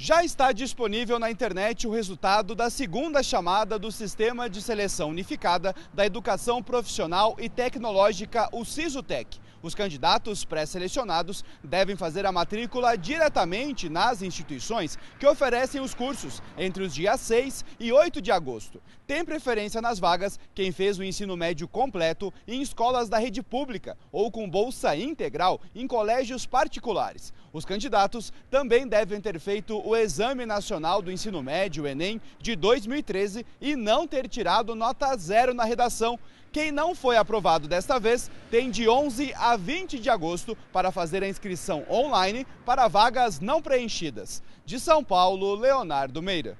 Já está disponível na internet o resultado da segunda chamada do Sistema de Seleção Unificada da Educação Profissional e Tecnológica, o SISUTEC. Os candidatos pré-selecionados devem fazer a matrícula diretamente nas instituições que oferecem os cursos entre os dias 6 e 8 de agosto. Tem preferência nas vagas quem fez o ensino médio completo em escolas da rede pública ou com bolsa integral em colégios particulares. Os candidatos também devem ter feito o Exame Nacional do Ensino Médio, Enem, de 2013 e não ter tirado nota zero na redação. Quem não foi aprovado desta vez tem de 11 a 20 de agosto para fazer a inscrição online para vagas não preenchidas. De São Paulo, Leonardo Meira.